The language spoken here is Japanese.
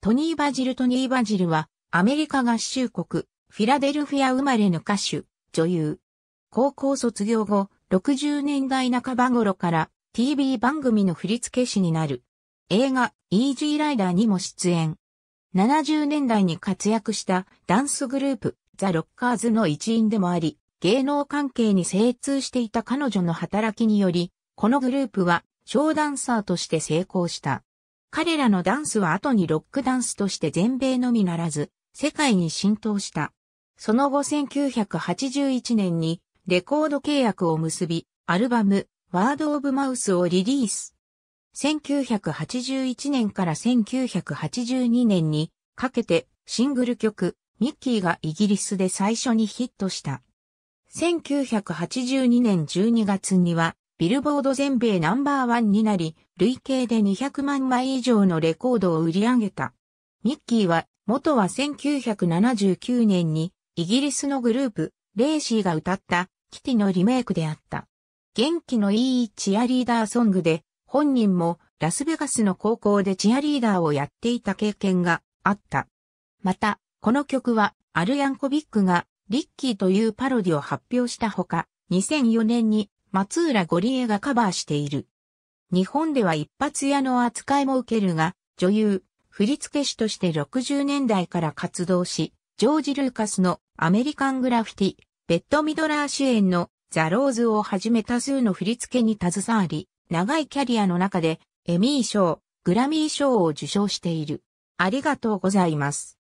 トニー・バジルトニー・バジルは、アメリカ合衆国、フィラデルフィア生まれの歌手、女優。高校卒業後、60年代半ば頃から TV 番組の振付師になる。映画、イージーライダーにも出演。70年代に活躍したダンスグループ、ザ・ロッカーズの一員でもあり、芸能関係に精通していた彼女の働きにより、このグループは、ショーダンサーとして成功した。彼らのダンスは後にロックダンスとして全米のみならず、世界に浸透した。その後1981年にレコード契約を結び、アルバム、ワード・オブ・マウスをリリース。1981年から1982年にかけてシングル曲、ミッキーがイギリスで最初にヒットした。1982年12月にはビルボード全米ナンバーワンになり、累計で200万枚以上のレコードを売り上げた。ミッキーは、元は1979年に、イギリスのグループ、レイシーが歌った、キティのリメイクであった。元気のいいチアリーダーソングで、本人もラスベガスの高校でチアリーダーをやっていた経験があった。また、この曲はアルヤンコビックがリッキーというパロディを発表したほか、2004年に松浦ゴリエがカバーしている。日本では一発屋の扱いも受けるが、女優、振付師として60年代から活動し、ジョージ・ルーカスのアメリカングラフィティ、ベッド・ミドラー主演のザ・ローズをはじめ多数の振付に携わり、長いキャリアの中でエミー賞、グラミー賞を受賞している。ありがとうございます。